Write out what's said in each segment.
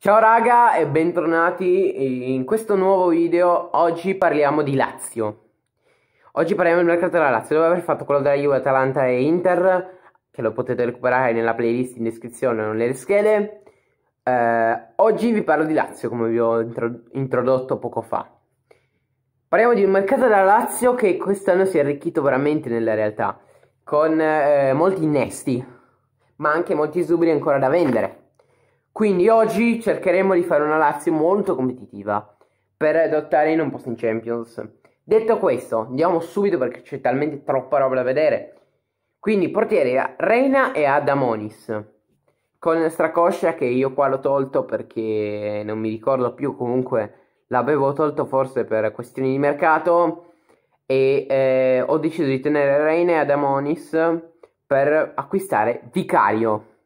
Ciao raga e bentornati in questo nuovo video. Oggi parliamo di Lazio. Oggi parliamo del mercato della Lazio, dopo aver fatto quello della Juve, Atalanta e Inter, che lo potete recuperare nella playlist in descrizione o nelle schede. Eh, oggi vi parlo di Lazio, come vi ho introdotto poco fa. Parliamo di un mercato della Lazio che quest'anno si è arricchito veramente nella realtà, con eh, molti innesti, ma anche molti esuberi ancora da vendere. Quindi oggi cercheremo di fare una Lazio molto competitiva per adottare in un post in Champions. Detto questo, andiamo subito perché c'è talmente troppa roba da vedere. Quindi portiere Reina e Adamonis con Stracoscia che io qua l'ho tolto perché non mi ricordo più comunque l'avevo tolto forse per questioni di mercato e eh, ho deciso di tenere Reina e Adamonis per acquistare Vicario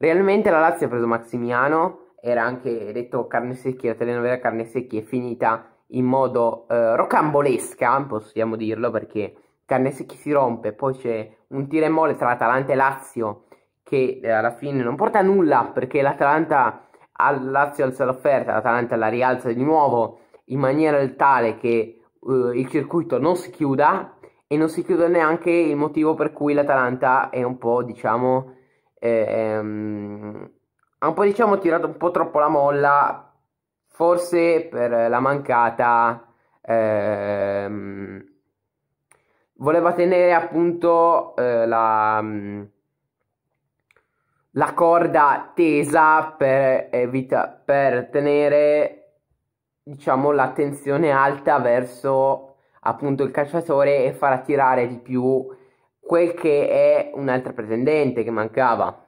Realmente la Lazio ha preso Maximiano, era anche detto carne secchia, la telenovela carne secchia è finita in modo eh, rocambolesca, possiamo dirlo, perché carne secchia si rompe, poi c'è un tiro e molle tra Atalanta e Lazio che eh, alla fine non porta a nulla perché l'Atalanta al Lazio alza l'offerta, l'Atalanta la rialza di nuovo in maniera tale che eh, il circuito non si chiuda e non si chiude neanche il motivo per cui l'Atalanta è un po' diciamo e, ehm, ha un po' diciamo tirato un po' troppo la molla, forse per la mancata... Ehm, voleva tenere appunto eh, la, mm, la, corda tesa per, evita- per tenere diciamo l'attenzione alta verso appunto il calciatore e far attirare di più quel che è un'altra pretendente che mancava,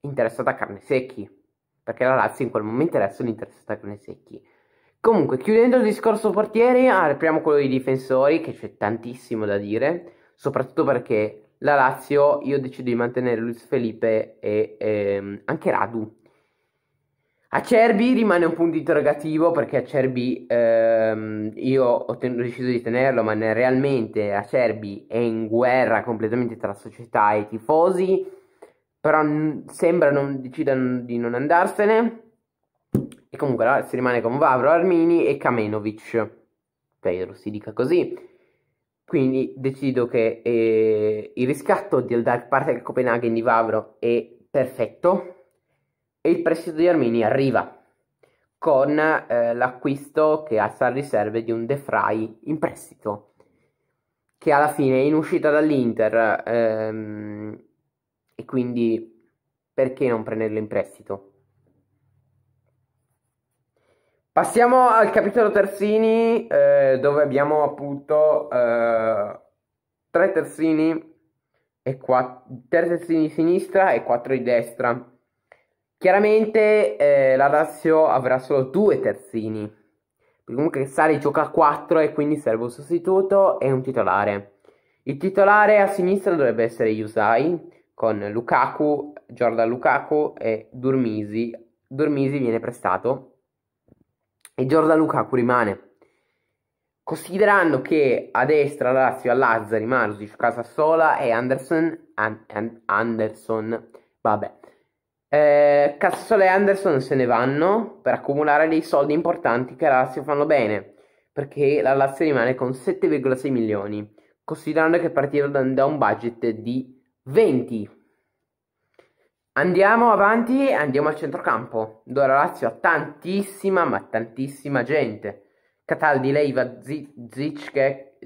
interessata a carne secchi, perché la Lazio in quel momento era solo interessata a carne secchi. Comunque, chiudendo il discorso portieri, apriamo quello dei difensori, che c'è tantissimo da dire, soprattutto perché la Lazio, io decido di mantenere Luis Felipe e ehm, anche Radu, Acerbi rimane un punto interrogativo perché Acerbi ehm, io ho, ten- ho, deciso di tenerlo, ma realmente Acerbi è in guerra completamente tra società e tifosi, però n- sembra non decidano di non andarsene. E comunque allora, si rimane con Vavro, Armini e Kamenovic. Spero si dica così. Quindi decido che eh, il riscatto di- del parte del Copenaghen di Vavro è perfetto e il prestito di Armini arriva con eh, l'acquisto che al Sarri serve di un Defray in prestito che alla fine è in uscita dall'Inter ehm, e quindi perché non prenderlo in prestito? Passiamo al capitolo terzini eh, dove abbiamo appunto eh, tre terzini e quatt- tre terzini di sinistra e quattro di destra Chiaramente eh, la Lazio avrà solo due terzini. Comunque Sari gioca a 4 e quindi serve un sostituto e un titolare. Il titolare a sinistra dovrebbe essere Yusai con Lukaku, Jordan Lukaku e Durmisi. Durmisi viene prestato e Jordan Lukaku rimane. Considerando che a destra la Lazio ha Lazzari, Marusic, Casassola e Anderson, an, an, Anderson, vabbè, eh, Castle e Anderson se ne vanno per accumulare dei soldi importanti che la Lazio fanno bene, perché la Lazio rimane con 7,6 milioni, considerando che partirono da un budget di 20. Andiamo avanti andiamo al centrocampo, dove la Lazio ha tantissima, ma tantissima gente. Cataldi, Leiva, Zicche,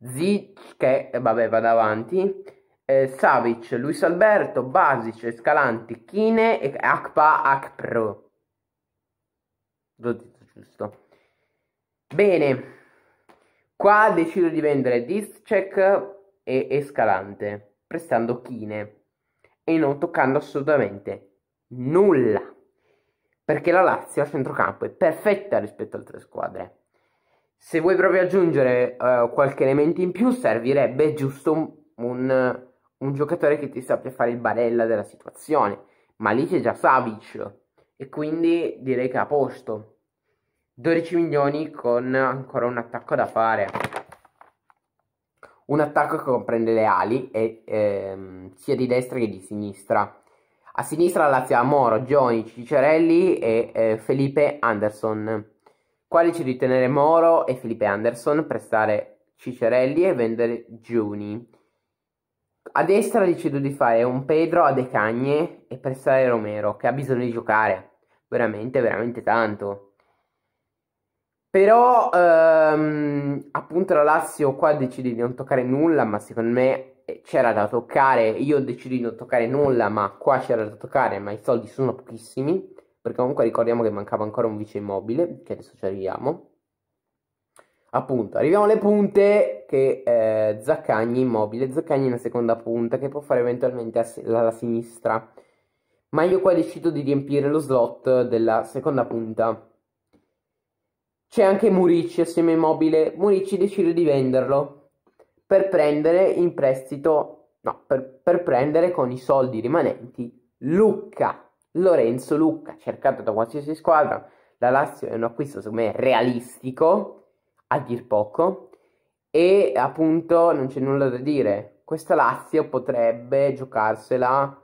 Zicche, vabbè, vado avanti eh, Savic, Luis Alberto, Basic, Escalanti, Kine e Akpa Akpro. L'ho detto giusto. Bene, qua decido di vendere Discek e Escalante, prestando Kine e non toccando assolutamente nulla, perché la Lazio a centrocampo è perfetta rispetto alle altre squadre. Se vuoi proprio aggiungere uh, qualche elemento in più, servirebbe giusto un, un un giocatore che ti sappia fare il barella della situazione, ma lì c'è già Savic e quindi direi che è a posto. 12 milioni con ancora un attacco da fare. Un attacco che comprende le ali e, ehm, sia di destra che di sinistra. A sinistra la Lazio ha Moro, Gioni, Cicerelli e eh, Felipe Anderson. Qua decide di tenere Moro e Felipe Anderson, prestare Cicerelli e vendere Giuni. A destra decido di fare un Pedro a De Cagne e prestare Romero, che ha bisogno di giocare. Veramente, veramente tanto. Però, ehm, appunto, la Lazio qua decide di non toccare nulla, ma secondo me eh, c'era da toccare. Io ho deciso di non toccare nulla, ma qua c'era da toccare, ma i soldi sono pochissimi. Perché comunque ricordiamo che mancava ancora un vice immobile, che adesso ci arriviamo. Appunto, arriviamo alle punte che eh, Zaccagni immobile, Zaccagni è una seconda punta che può fare eventualmente alla sinistra. Ma io qua decido di riempire lo slot della seconda punta. C'è anche Murici assieme a Immobile, Murici decide di venderlo per prendere in prestito, no, per, per prendere con i soldi rimanenti Lucca, Lorenzo Lucca, cercato da qualsiasi squadra. La Lazio è un acquisto secondo me realistico a dir poco e appunto non c'è nulla da dire. Questa Lazio potrebbe giocarsela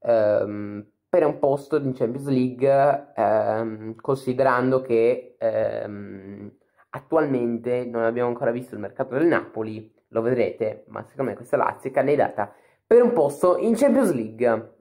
ehm, per un posto in Champions League ehm, considerando che ehm, attualmente non abbiamo ancora visto il mercato del Napoli, lo vedrete, ma secondo me questa Lazio è candidata per un posto in Champions League.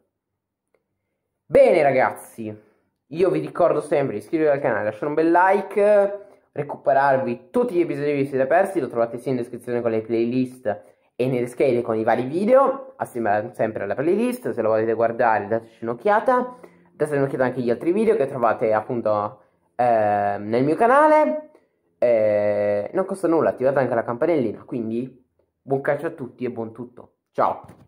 Bene ragazzi, io vi ricordo sempre di iscrivervi al canale, lasciare un bel like recuperarvi tutti gli episodi che vi siete persi, lo trovate sia in descrizione con le playlist e nelle schede con i vari video, assieme sempre alla playlist, se lo volete guardare dateci un'occhiata, dateci un'occhiata anche agli altri video che trovate appunto eh, nel mio canale, eh, non costa nulla, attivate anche la campanellina, quindi buon calcio a tutti e buon tutto, ciao!